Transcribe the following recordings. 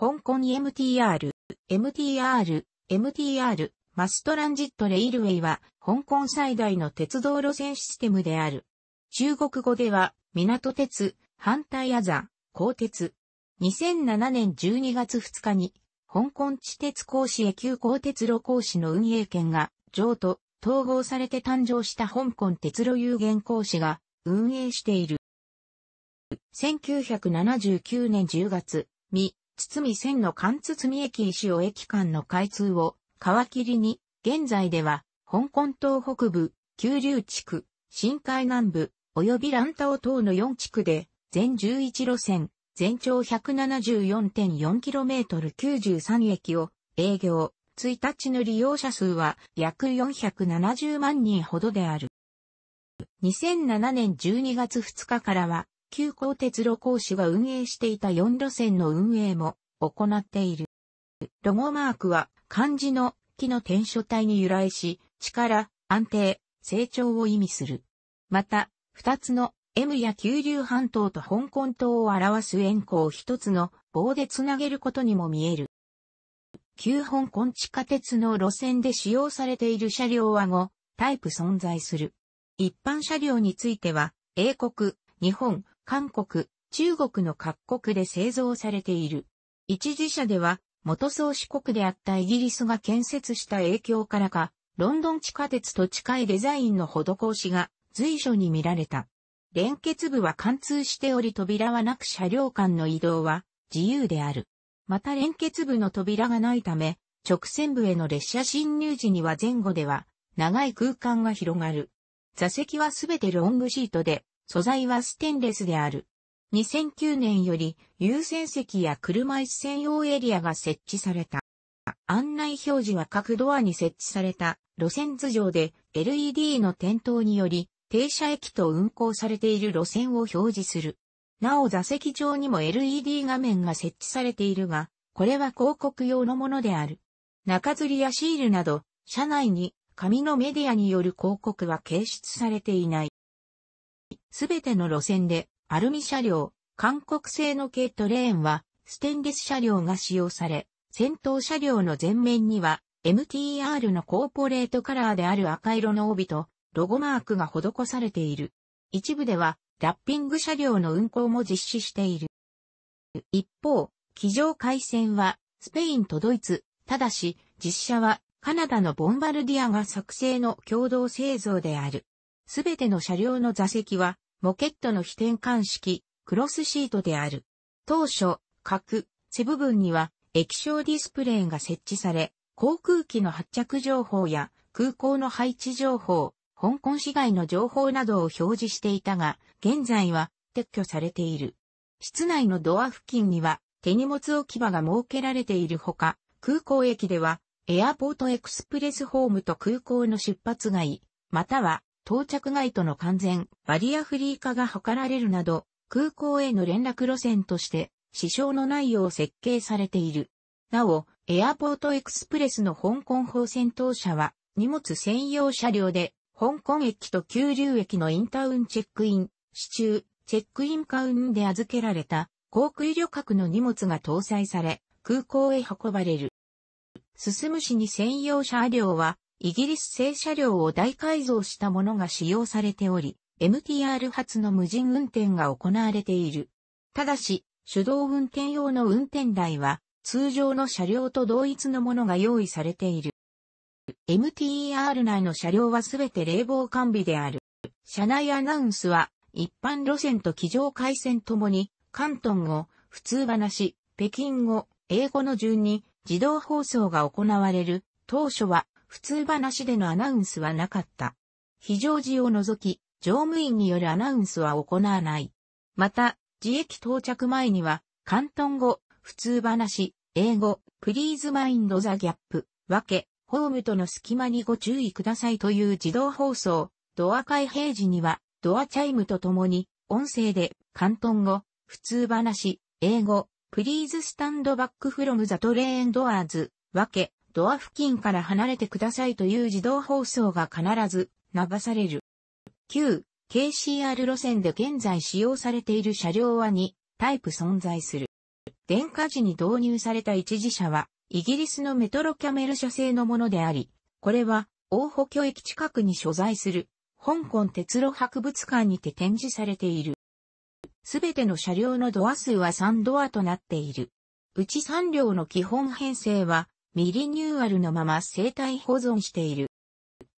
香港 MTR、MTR、MTR、マストランジットレイルウェイは、香港最大の鉄道路線システムである。中国語では、港鉄、反対あざ、鋼鉄。2007年12月2日に、香港地鉄甲師へ旧鋼鉄路甲師の運営権が、譲渡、統合されて誕生した香港鉄路有限公司が運営している。1979年10月、未堤線の関堤駅石尾駅間の開通を皮切りに、現在では、香港島北部、九龍地区、深海南部、及び乱タオ等の4地区で、全11路線、全長 174.4km93 駅を営業、1日の利用者数は約470万人ほどである。2007年12月2日からは急行鉄路講師が運営していた4路線の運営も行っている。ロゴマークは漢字の木の転書体に由来し、力、安定、成長を意味する。また、二つの M や九流半島と香港島を表す円弧を一つの棒でつなげることにも見える。旧香港地下鉄の路線で使用されている車両は5タイプ存在する。一般車両については、英国、日本、韓国、中国の各国で製造されている。一時社では、元宗主国であったイギリスが建設した影響からか、ロンドン地下鉄と近いデザインの施しが随所に見られた。連結部は貫通しており扉はなく車両間の移動は自由である。また連結部の扉がないため、直線部への列車侵入時には前後では長い空間が広がる。座席はすべてロングシートで、素材はステンレスである。2009年より優先席や車椅子専用エリアが設置された。案内表示は各ドアに設置された路線図上で LED の点灯により停車駅と運行されている路線を表示する。なお座席上にも LED 画面が設置されているが、これは広告用のものである。中吊りやシールなど、車内に紙のメディアによる広告は掲出されていない。すべての路線で、アルミ車両、韓国製の軽トレーンは、ステンレス車両が使用され、先頭車両の前面には、MTR のコーポレートカラーである赤色の帯と、ロゴマークが施されている。一部では、ラッピング車両の運行も実施している。一方、機上回線は、スペインとドイツ、ただし、実車は、カナダのボンバルディアが作成の共同製造である。すべての車両の座席は、モケットの非転換式、クロスシートである。当初、各、背部分には、液晶ディスプレイが設置され、航空機の発着情報や空港の配置情報、香港市外の情報などを表示していたが、現在は撤去されている。室内のドア付近には手荷物置き場が設けられているほか、空港駅ではエアポートエクスプレスホームと空港の出発外、または到着外との完全、バリアフリー化が図られるなど、空港への連絡路線として、支障のないよう設計されている。なお、エアポートエクスプレスの香港方先頭車は、荷物専用車両で、香港駅と九龍駅のインタウンチェックイン、市中、チェックインカウンで預けられた、航空旅客の荷物が搭載され、空港へ運ばれる。進む市に専用車両は、イギリス製車両を大改造したものが使用されており、MTR 発の無人運転が行われている。ただし、手動運転用の運転台は、通常の車両と同一のものが用意されている。MTR 内の車両はすべて冷房完備である。車内アナウンスは、一般路線と機上回線ともに、関東語、普通話、北京語、英語の順に自動放送が行われる。当初は普通話でのアナウンスはなかった。非常時を除き、乗務員によるアナウンスは行わない。また、自駅到着前には、関東語、普通話、英語、プリーズマインドザギャップ、分け、ホームとの隙間にご注意くださいという自動放送、ドア開閉時には、ドアチャイムとともに、音声で、関東語、普通話、英語、プリーズスタンドバックフロムザトレーンドアーズ、分け、ドア付近から離れてくださいという自動放送が必ず流される。旧 KCR 路線で現在使用されている車両は2タイプ存在する。電化時に導入された一時車は、イギリスのメトロキャメル社製のものであり、これは、大補強駅近くに所在する、香港鉄路博物館にて展示されている。すべての車両のドア数は3ドアとなっている。うち3両の基本編成は、未リニューアルのまま生態保存している。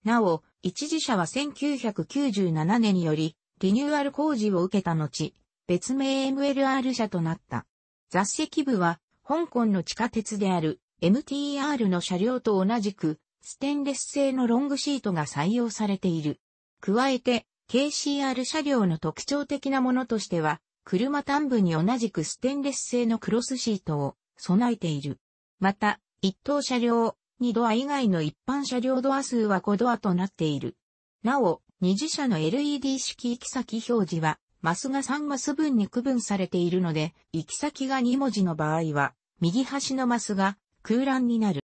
なお、一時社は1997年により、リニューアル工事を受けた後、別名 MLR 社となった。雑石部は、香港の地下鉄である MTR の車両と同じく、ステンレス製のロングシートが採用されている。加えて、KCR 車両の特徴的なものとしては、車端部に同じくステンレス製のクロスシートを備えている。また、一等車両、二ドア以外の一般車両ドア数は5ドアとなっている。なお、二次車の LED 式行き先表示は、マスが3マス分に区分されているので、行き先が2文字の場合は、右端のマスが空欄になる。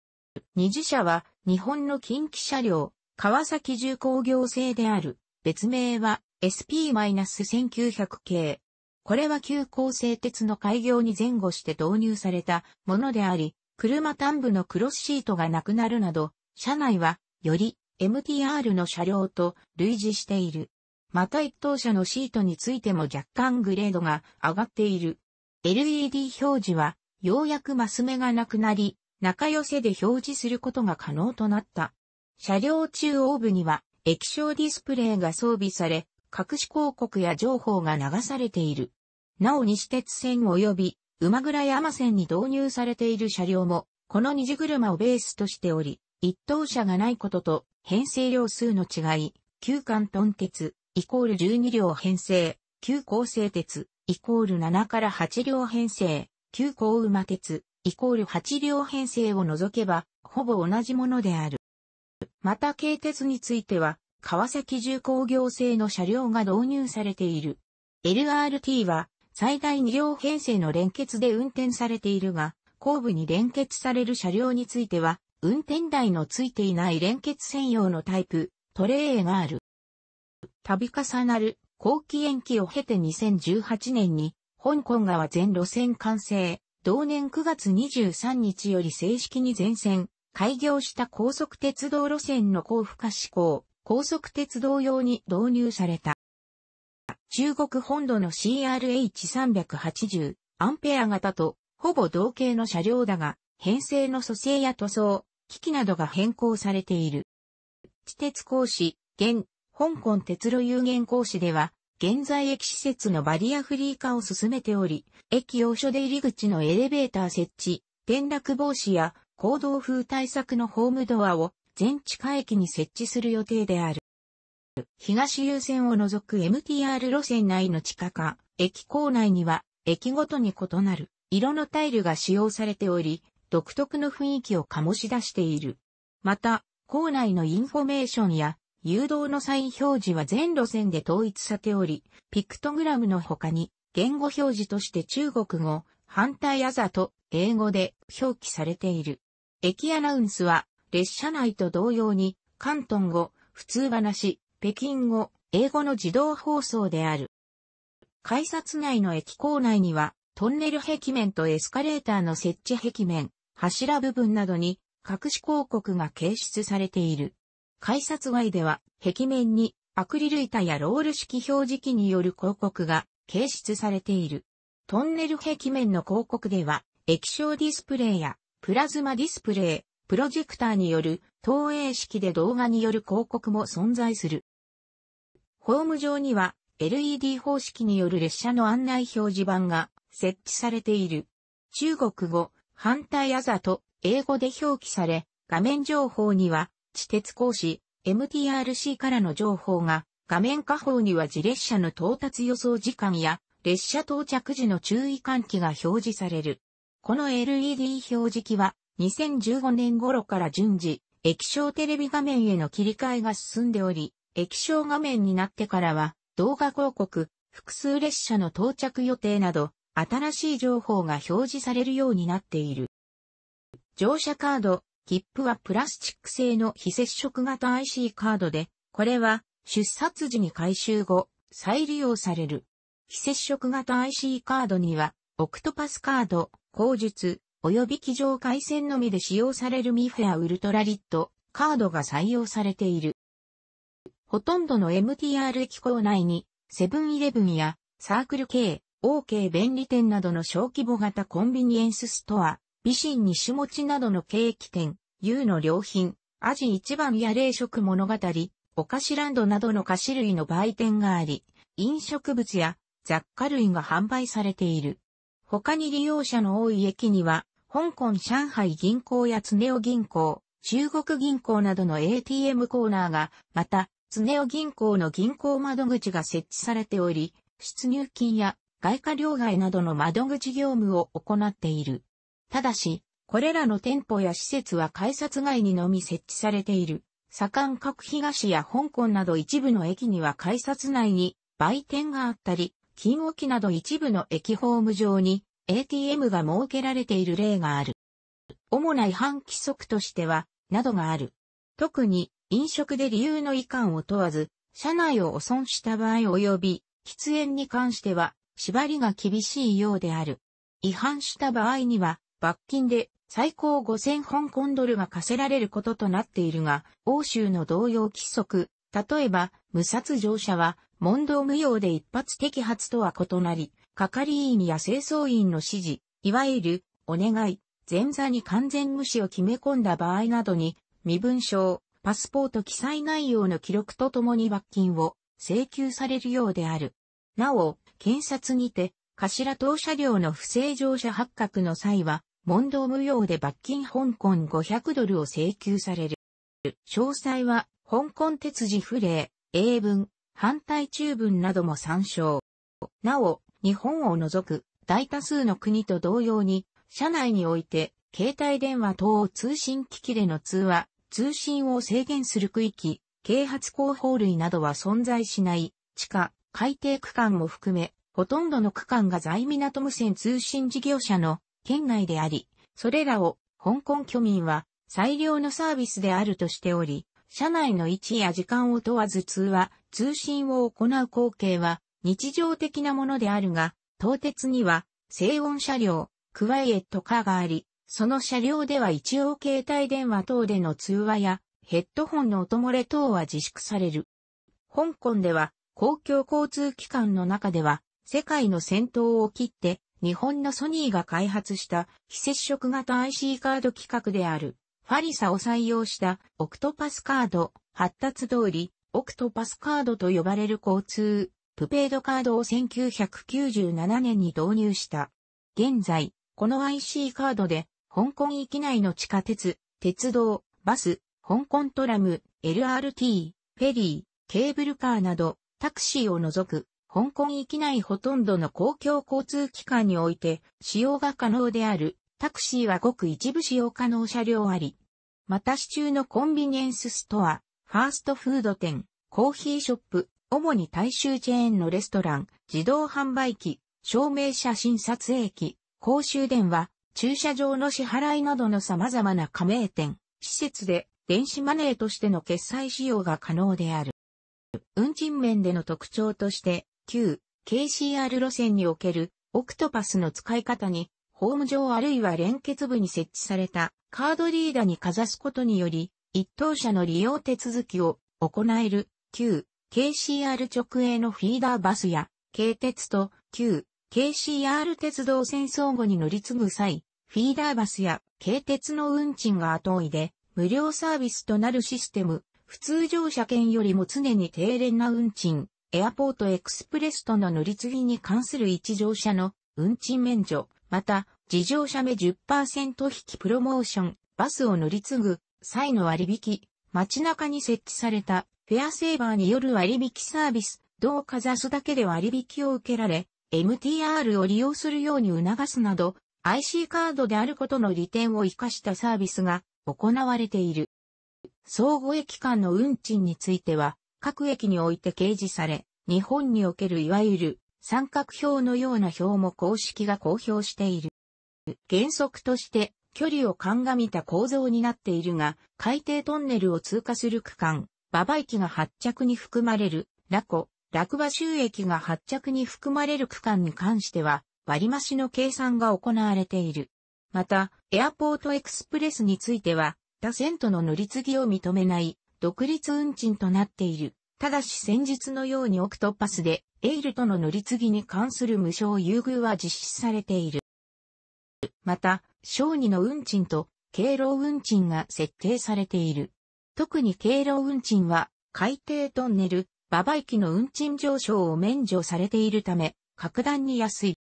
二次車は、日本の近畿車両、川崎重工業製である。別名は SP-1900 系。これは旧構成鉄の開業に前後して導入されたものであり、車端部のクロスシートがなくなるなど、車内は、より MTR の車両と類似している。また一等車のシートについても若干グレードが上がっている。LED 表示は、ようやくマス目がなくなり、中寄せで表示することが可能となった。車両中央部には液晶ディスプレイが装備され、隠し広告や情報が流されている。なお西鉄線及び馬倉山線に導入されている車両も、この二次車をベースとしており、一等車がないことと、編成量数の違い、旧関東鉄、イコール12両編成、旧高製鉄、イコール7から8両編成、旧高馬鉄、イコール8両編成を除けば、ほぼ同じものである。また、軽鉄については、川崎重工業製の車両が導入されている。LRT は、最大2両編成の連結で運転されているが、後部に連結される車両については、運転台のついていない連結専用のタイプ、トレーがある。度重なる後期延期を経て2018年に、香港側全路線完成、同年9月23日より正式に全線、開業した高速鉄道路線の高負荷施行、高速鉄道用に導入された。中国本土の CRH380 アンペア型とほぼ同型の車両だが、編成の組成や塗装、機器などが変更されている。地鉄講師、現、香港鉄路有限講師では、現在駅施設のバリアフリー化を進めており、駅要所で入り口のエレベーター設置、転落防止や行動風対策のホームドアを全地下駅に設置する予定である。東優線を除く MTR 路線内の地下化、駅構内には、駅ごとに異なる、色のタイルが使用されており、独特の雰囲気を醸し出している。また、構内のインフォメーションや、誘導のサイン表示は全路線で統一されており、ピクトグラムの他に、言語表示として中国語、反対あざと、英語で表記されている。駅アナウンスは、列車内と同様に、関東語、普通話、北京語、英語の自動放送である。改札内の駅構内には、トンネル壁面とエスカレーターの設置壁面、柱部分などに隠し広告が掲出されている。改札外では、壁面にアクリル板やロール式表示器による広告が掲出されている。トンネル壁面の広告では、液晶ディスプレイやプラズマディスプレイ、プロジェクターによる投影式で動画による広告も存在する。ホーム上には LED 方式による列車の案内表示板が設置されている。中国語、反対あざと英語で表記され、画面情報には地鉄講師、MTRC からの情報が、画面下方には自列車の到達予想時間や列車到着時の注意喚起が表示される。この LED 表示器は2015年頃から順次液晶テレビ画面への切り替えが進んでおり、液晶画面になってからは、動画広告、複数列車の到着予定など、新しい情報が表示されるようになっている。乗車カード、切符はプラスチック製の非接触型 IC カードで、これは出札時に回収後、再利用される。非接触型 IC カードには、オクトパスカード、口述、及び機上回線のみで使用されるミフェアウルトラリットカードが採用されている。ほとんどの MTR 駅構内に、セブンイレブンや、サークル系、OK 便利店などの小規模型コンビニエンスストア、美心に種持ちなどのケーキ店、U の良品、アジ一番や冷食物語、お菓子ランドなどの菓子類の売店があり、飲食物や雑貨類が販売されている。他に利用者の多い駅には、香港上海銀行や常尾銀行、中国銀行などの ATM コーナーが、また、常雄銀行の銀行窓口が設置されており、出入金や外貨両替などの窓口業務を行っている。ただし、これらの店舗や施設は改札外にのみ設置されている。左官各東や香港など一部の駅には改札内に売店があったり、金置など一部の駅ホーム上に ATM が設けられている例がある。主な違反規則としては、などがある。特に、飲食で理由の遺憾を問わず、社内を汚損した場合及び、喫煙に関しては、縛りが厳しいようである。違反した場合には、罰金で最高5000香港ドルが課せられることとなっているが、欧州の同様規則、例えば、無殺乗車は、問答無用で一発摘発とは異なり、係員や清掃員の指示、いわゆる、お願い、前座に完全無視を決め込んだ場合などに、身分証、パスポート記載内容の記録とともに罰金を請求されるようである。なお、検察にて、頭当車両の不正乗車発覚の際は、問答無用で罰金香港500ドルを請求される。詳細は、香港鉄次不例、英文、反対中文なども参照。なお、日本を除く大多数の国と同様に、社内において、携帯電話等通信機器での通話、通信を制限する区域、啓発広報類などは存在しない、地下、海底区間も含め、ほとんどの区間が在港無線通信事業者の県内であり、それらを香港居民は最良のサービスであるとしており、社内の位置や時間を問わず通話、通信を行う光景は日常的なものであるが、当鉄には静音車両、クワイエットカーがあり、その車両では一応携帯電話等での通話やヘッドホンの音漏れ等は自粛される。香港では公共交通機関の中では世界の先頭を切って日本のソニーが開発した非接触型 IC カード規格であるファリサを採用したオクトパスカード発達通りオクトパスカードと呼ばれる交通プペイドカードを1997年に導入した。現在、この IC カードで香港域内の地下鉄、鉄道、バス、香港トラム、LRT、フェリー、ケーブルカーなど、タクシーを除く、香港域内ほとんどの公共交通機関において、使用が可能である、タクシーはごく一部使用可能車両あり。また市中のコンビニエンスストア、ファーストフード店、コーヒーショップ、主に大衆チェーンのレストラン、自動販売機、証明写真撮影機、公衆電話、駐車場の支払いなどの様々な加盟店、施設で電子マネーとしての決済使用が可能である。運賃面での特徴として、旧 KCR 路線におけるオクトパスの使い方に、ホーム上あるいは連結部に設置されたカードリーダーにかざすことにより、一等車の利用手続きを行える旧 KCR 直営のフィーダーバスや、軽鉄と旧 KCR 鉄道戦争後に乗り継ぐ際、フィーダーバスや軽鉄の運賃が後追いで、無料サービスとなるシステム、普通乗車券よりも常に低廉な運賃、エアポートエクスプレスとの乗り継ぎに関する一乗車の運賃免除、また、自乗車目10%引きプロモーション、バスを乗り継ぐ際の割引、街中に設置されたフェアセーバーによる割引サービス、同かざすだけで割引を受けられ、MTR を利用するように促すなど、IC カードであることの利点を活かしたサービスが行われている。相互駅間の運賃については、各駅において掲示され、日本におけるいわゆる三角表のような表も公式が公表している。原則として距離を鑑みた構造になっているが、海底トンネルを通過する区間、馬場駅が発着に含まれる、ラコ、落馬収益が発着に含まれる区間に関しては、割増の計算が行われている。また、エアポートエクスプレスについては、他線との乗り継ぎを認めない、独立運賃となっている。ただし先日のようにオクトパスで、エイルとの乗り継ぎに関する無償優遇は実施されている。また、小2の運賃と経路運賃が設定されている。特に経路運賃は、海底トンネル、馬場駅の運賃上昇を免除されているため、格段に安い。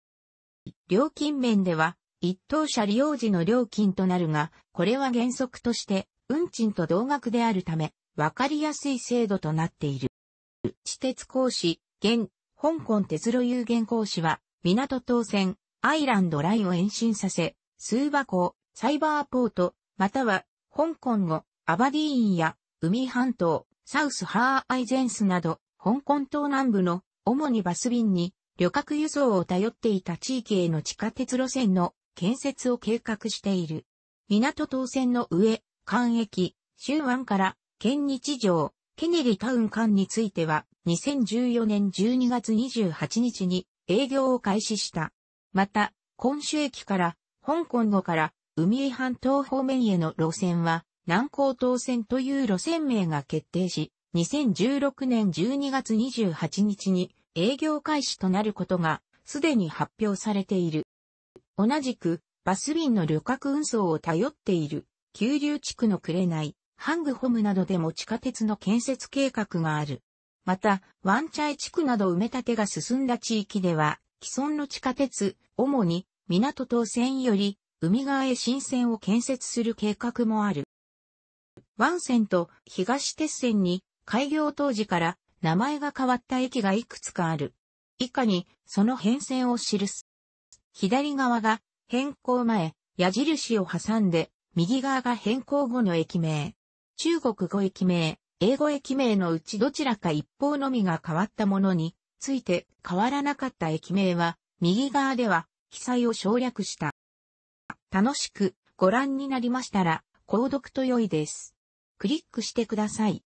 料金面では、一等車利用時の料金となるが、これは原則として、運賃と同額であるため、わかりやすい制度となっている。地鉄講師、現、香港鉄路有限講師は、港当線、アイランドライを延伸させ、スーバ港、サイバーポート、または、香港を、アバディーンや、海半島、サウスハーアイゼンスなど、香港島南部の主にバス便に旅客輸送を頼っていた地域への地下鉄路線の建設を計画している。港島線の上、関駅、周湾から県日城、ケネリタウン間については2014年12月28日に営業を開始した。また、今週駅から香港後から海江半島方面への路線は南高東線という路線名が決定し、2016年12月28日に営業開始となることがすでに発表されている。同じくバス便の旅客運送を頼っている九流地区の紅、ハングホムなどでも地下鉄の建設計画がある。また、ワンチャイ地区など埋め立てが進んだ地域では、既存の地下鉄、主に港東線より海側へ新線を建設する計画もある。湾線と東鉄線に開業当時から名前が変わった駅がいくつかある。以下にその変遷を記す。左側が変更前、矢印を挟んで、右側が変更後の駅名。中国語駅名、英語駅名のうちどちらか一方のみが変わったものについて変わらなかった駅名は、右側では記載を省略した。楽しくご覧になりましたら、購読と良いです。クリックしてください。